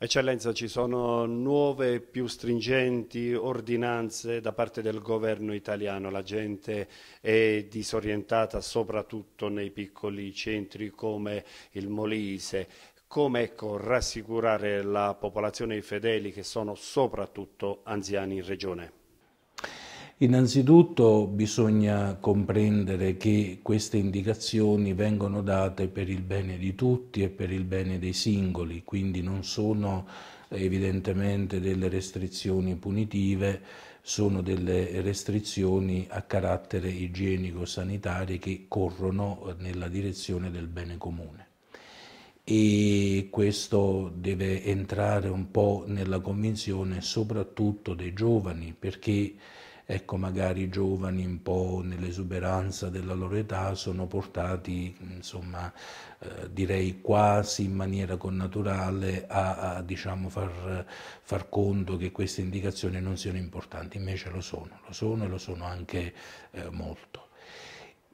Eccellenza, ci sono nuove e più stringenti ordinanze da parte del governo italiano, la gente è disorientata soprattutto nei piccoli centri come il Molise. Come ecco, rassicurare la popolazione e i fedeli che sono soprattutto anziani in regione? Innanzitutto bisogna comprendere che queste indicazioni vengono date per il bene di tutti e per il bene dei singoli, quindi non sono evidentemente delle restrizioni punitive, sono delle restrizioni a carattere igienico-sanitario che corrono nella direzione del bene comune e questo deve entrare un po' nella convinzione soprattutto dei giovani perché ecco magari i giovani un po' nell'esuberanza della loro età sono portati insomma eh, direi quasi in maniera connaturale a, a diciamo far, far, conto che queste indicazioni non siano importanti, invece lo sono, lo sono e lo sono anche eh, molto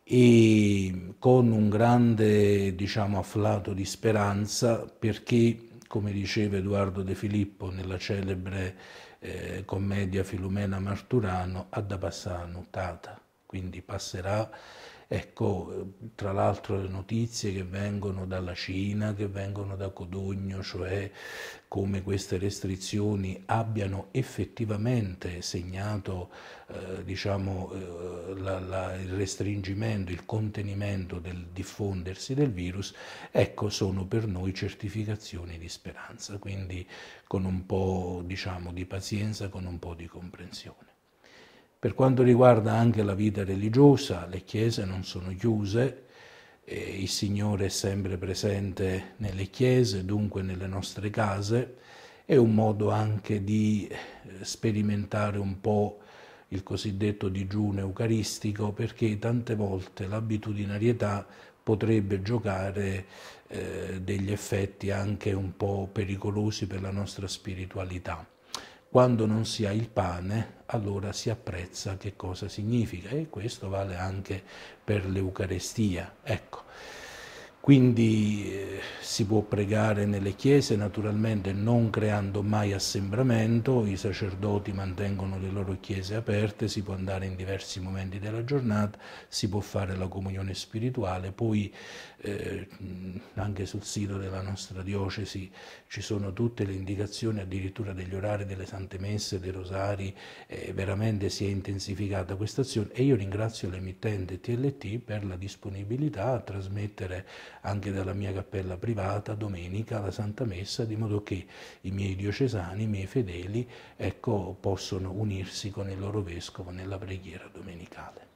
e con un grande diciamo afflato di speranza perché come diceva Edoardo De Filippo nella celebre eh, commedia Filomena Marturano, ad Passano, tata, quindi passerà Ecco, tra l'altro le notizie che vengono dalla Cina, che vengono da Codogno, cioè come queste restrizioni abbiano effettivamente segnato eh, diciamo, eh, la, la, il restringimento, il contenimento del diffondersi del virus, ecco, sono per noi certificazioni di speranza. Quindi con un po' diciamo, di pazienza, con un po' di comprensione. Per quanto riguarda anche la vita religiosa, le chiese non sono chiuse, il Signore è sempre presente nelle chiese, dunque nelle nostre case, è un modo anche di eh, sperimentare un po' il cosiddetto digiuno eucaristico, perché tante volte l'abitudinarietà potrebbe giocare eh, degli effetti anche un po' pericolosi per la nostra spiritualità quando non si ha il pane, allora si apprezza che cosa significa e questo vale anche per l'Eucarestia. Ecco. Quindi eh, si può pregare nelle chiese, naturalmente non creando mai assembramento, i sacerdoti mantengono le loro chiese aperte, si può andare in diversi momenti della giornata, si può fare la comunione spirituale, poi eh, anche sul sito della nostra diocesi ci sono tutte le indicazioni addirittura degli orari delle sante messe, dei rosari, eh, veramente si è intensificata questa azione e io ringrazio l'emittente TLT per la disponibilità a trasmettere anche dalla mia cappella privata domenica la Santa Messa, di modo che i miei diocesani, i miei fedeli, ecco, possono unirsi con il loro vescovo nella preghiera domenicale.